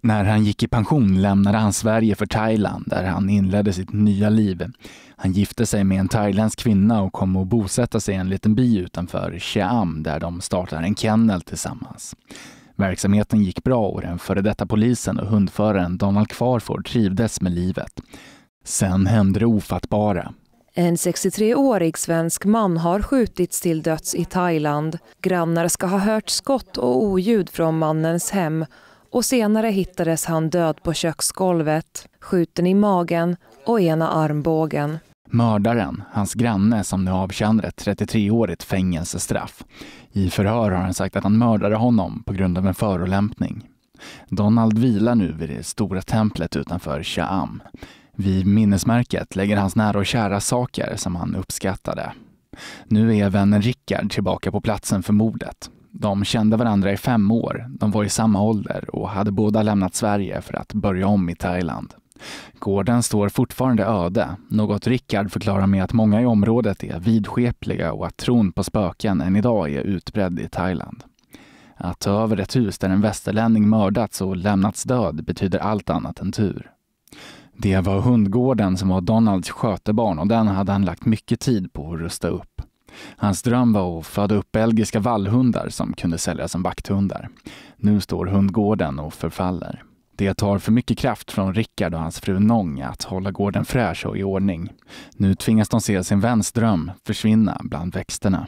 När han gick i pension lämnade han Sverige för Thailand där han inledde sitt nya liv. Han gifte sig med en thailändsk kvinna och kom att bosätta sig i en liten by utanför Chiam där de startade en kennel tillsammans. Verksamheten gick bra och den före detta polisen och hundföraren Donald Kvarford trivdes med livet. Sen hände det ofattbara. En 63-årig svensk man har skjutits till döds i Thailand. Grannar ska ha hört skott och oljud från mannens hem och senare hittades han död på köksgolvet, skjuten i magen och ena armbågen. Mördaren, hans granne som nu avtjänar ett 33-årigt fängelsestraff. I förhör har han sagt att han mördade honom på grund av en förolämpning. Donald vilar nu vid det stora templet utanför Sha'am. Vid minnesmärket lägger hans nära och kära saker som han uppskattade. Nu är vännen Rickard tillbaka på platsen för mordet. De kände varandra i fem år, de var i samma ålder och hade båda lämnat Sverige för att börja om i Thailand. Gården står fortfarande öde, något Rickard förklarar med att många i området är vidskepliga och att tron på spöken än idag är utbredd i Thailand. Att ta över ett hus där en västerlänning mördats och lämnats död betyder allt annat än tur. Det var hundgården som var Donalds skötebarn och den hade han lagt mycket tid på att rusta upp. Hans dröm var att föda upp belgiska vallhundar som kunde säljas som vakthundar. Nu står hundgården och förfaller. Det tar för mycket kraft från Rickard och hans fru Nong att hålla gården fräsch och i ordning. Nu tvingas de se sin väns dröm försvinna bland växterna.